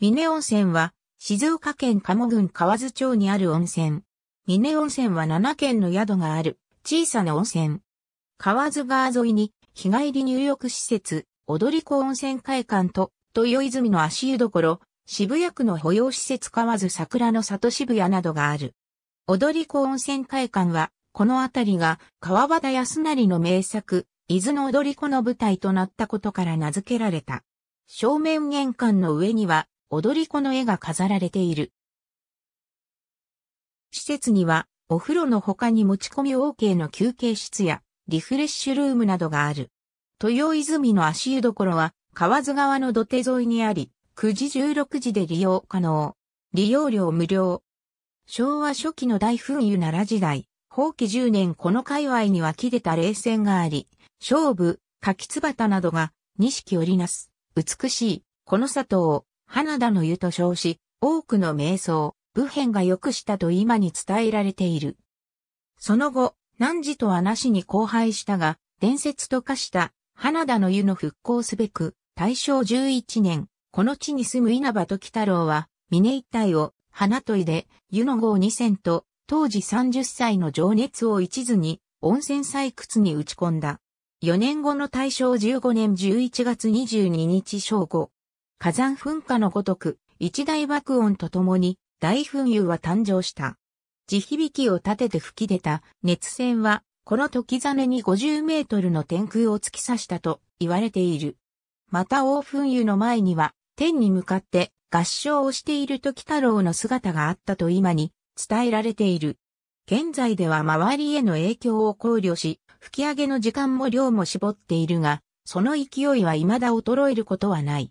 峰温泉は、静岡県鴨郡河津町にある温泉。峰温泉は7軒の宿がある、小さな温泉。河津川沿いに、日帰り入浴施設、踊り子温泉会館と、豊泉の足湯どころ、渋谷区の保養施設河津桜の里渋谷などがある。踊り子温泉会館は、この辺りが川端康成の名作、伊豆の踊り子の舞台となったことから名付けられた。正面玄関の上には踊り子の絵が飾られている。施設には、お風呂の他に持ち込み OK の休憩室や、リフレッシュルームなどがある。豊泉の足湯所は、河津川の土手沿いにあり、9時16時で利用可能。利用料無料。昭和初期の大噴油奈良時代、放棄10年この界隈には切れた冷戦があり、勝負、柿つばたなどが、錦織りなす、美しい、この里を、花田の湯と称し、多くの瞑想、武変が良くしたと今に伝えられている。その後、汝とはなしに荒廃したが、伝説と化した花田の湯の復興すべく、大正11年、この地に住む稲葉時太郎は、峰一帯を花といで、湯の号2000と、当時30歳の情熱を一途に、温泉採掘に打ち込んだ。4年後の大正15年11月22日正午、火山噴火のごとく、一大爆音とともに大噴油は誕生した。地響きを立てて吹き出た熱線は、この時種に50メートルの天空を突き刺したと言われている。また大噴油の前には、天に向かって合唱をしている時太郎の姿があったと今に伝えられている。現在では周りへの影響を考慮し、吹き上げの時間も量も絞っているが、その勢いは未だ衰えることはない。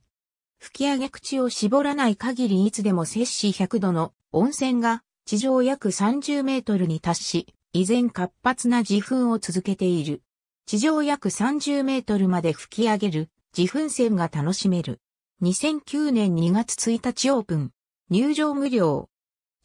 吹き上げ口を絞らない限りいつでも摂氏100度の温泉が地上約30メートルに達し、依然活発な自噴を続けている。地上約30メートルまで吹き上げる自噴泉が楽しめる。2009年2月1日オープン。入場無料。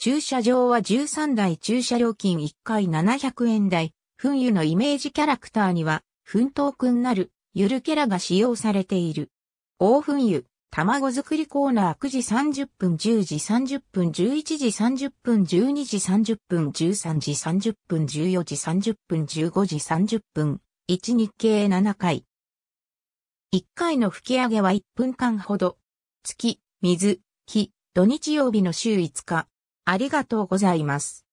駐車場は13台駐車料金1回700円台。噴油のイメージキャラクターには、奮闘くんなる、ゆるキャラが使用されている。大噴油、卵作りコーナー9時30分、10時30分、11時30分、12時30分、13時30分、14時30分、15時30分、1日計7回。1回の吹き上げは1分間ほど。月、水、木、土日曜日の週5日。ありがとうございます。